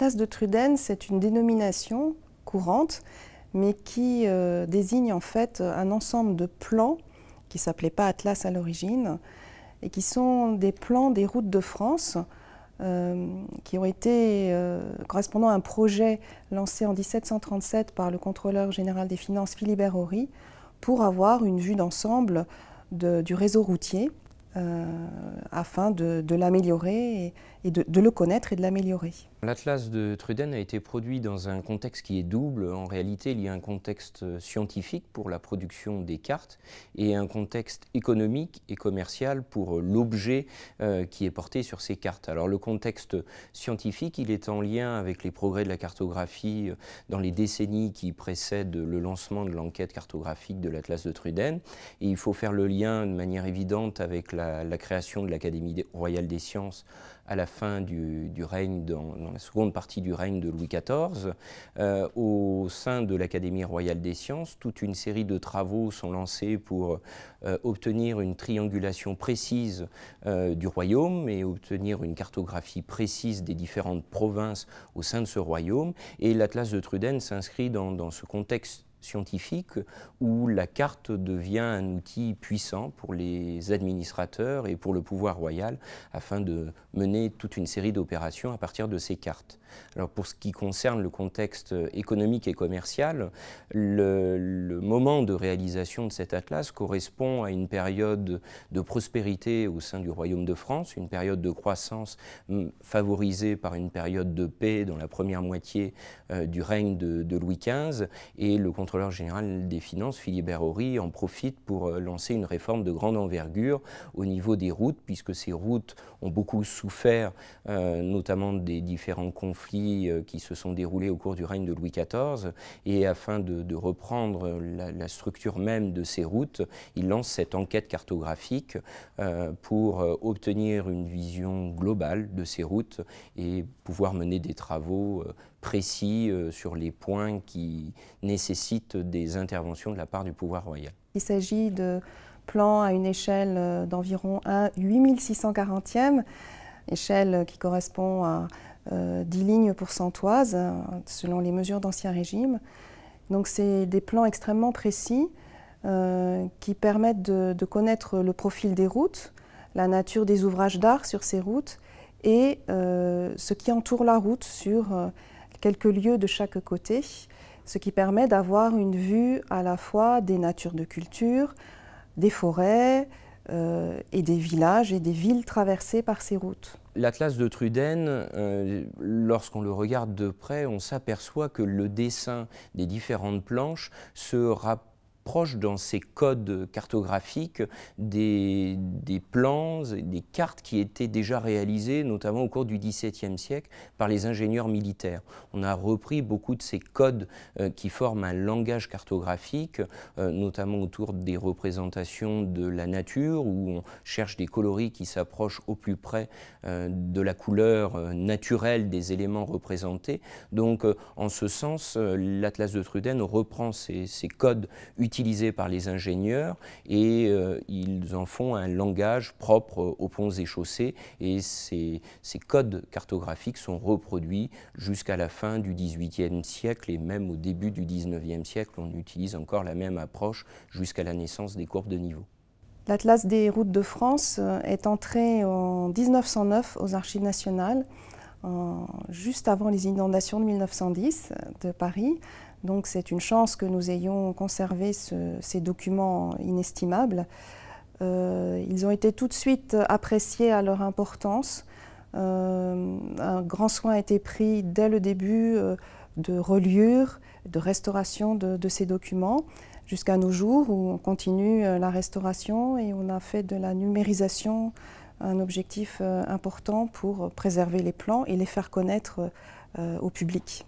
l'Atlas de Truden, c'est une dénomination courante, mais qui euh, désigne en fait un ensemble de plans qui ne s'appelaient pas Atlas à l'origine, et qui sont des plans des routes de France euh, qui ont été euh, correspondant à un projet lancé en 1737 par le contrôleur général des finances Philibert Horry pour avoir une vue d'ensemble du réseau routier afin de, l'améliorer et, de le connaître et de l'améliorer. L'atlas de Truden a été produit dans un contexte qui est double. En réalité, il y a un contexte scientifique pour la production des cartes et un contexte économique et commercial pour l'objet euh, qui est porté sur ces cartes. Alors le contexte scientifique, il est en lien avec les progrès de la cartographie euh, dans les décennies qui précèdent le lancement de l'enquête cartographique de l'atlas de Truden. Et il faut faire le lien de manière évidente avec la création de l'Académie royale des sciences à la fin du, règne, dans, la seconde partie du règne de Louis XIV. Euh, au sein de l'Académie royale des sciences, toute une série de travaux sont lancés pour euh, obtenir une triangulation précise euh, du royaume et obtenir une cartographie précise des différentes provinces au sein de ce royaume. Et l'Atlas de Truden s'inscrit dans ce contexte scientifique où la carte devient un outil puissant pour les administrateurs et pour le pouvoir royal afin de mener toute une série d'opérations à partir de ces cartes. Alors pour ce qui concerne le contexte économique et commercial, le, moment de réalisation de cet atlas correspond à une période de prospérité au sein du royaume de France, une période de croissance hmm, favorisée par une période de paix dans la première moitié euh, du règne de, de Louis XV et le contrôleur général des finances, Philibert Horry, en profite pour euh, lancer une réforme de grande envergure au niveau des routes, puisque ces routes ont beaucoup souffert, euh, notamment des différents conflits euh, qui se sont déroulés au cours du règne de Louis XIV. Et afin de, reprendre la, structure même de ces routes, il lance cette enquête cartographique pour obtenir une vision globale de ces routes et pouvoir mener des travaux précis euh, sur les points qui nécessitent des interventions de la part du pouvoir royal. Il s'agit de plans à une échelle euh, d'environ 8640e, échelle qui correspond à 10 euh, lignes pour toises selon les mesures d'Ancien Régime. Donc c'est des plans extrêmement précis qui permettent de, connaître le profil des routes, la nature des ouvrages d'art sur ces routes et ce qui entoure la route sur quelques lieux de chaque côté, ce qui permet d'avoir une vue à la fois des natures de culture, des forêts euh, et des villages et des villes traversées par ces routes. L'atlas de Truden, euh, lorsqu'on le regarde de près, on s'aperçoit que le dessin des différentes planches se rapproche proche dans ces codes cartographiques des, des, plans des cartes qui étaient déjà réalisées, notamment au cours du XVIIe siècle, par les ingénieurs militaires. On a repris beaucoup de ces codes euh, qui forment un langage cartographique, euh, notamment autour des représentations de la nature, où on cherche des coloris qui s'approchent au plus près euh, de la couleur naturelle des éléments représentés. Donc, en ce sens, l'Atlas de Truden reprend ces, ces codes utilisés utilisés par les ingénieurs et euh, ils en font un langage propre euh, aux ponts et chaussées et ces, codes cartographiques sont reproduits jusqu'à la fin du XVIIIe siècle et même au début du XIXe siècle, on utilise encore la même approche jusqu'à la naissance des courbes de niveau. L'Atlas des routes de France euh, est entré en 1909 aux Archives nationales, juste avant les inondations de 1910 de Paris. Donc c'est une chance que nous ayons conservé ces documents inestimables. Euh, ils ont été tout de suite appréciés à leur importance. Euh, un grand soin a été pris dès le début euh, de reliure, de restauration de ces documents, jusqu'à nos jours où on continue la restauration et on a fait de la numérisation un objectif important pour préserver les plans et les faire connaître au public.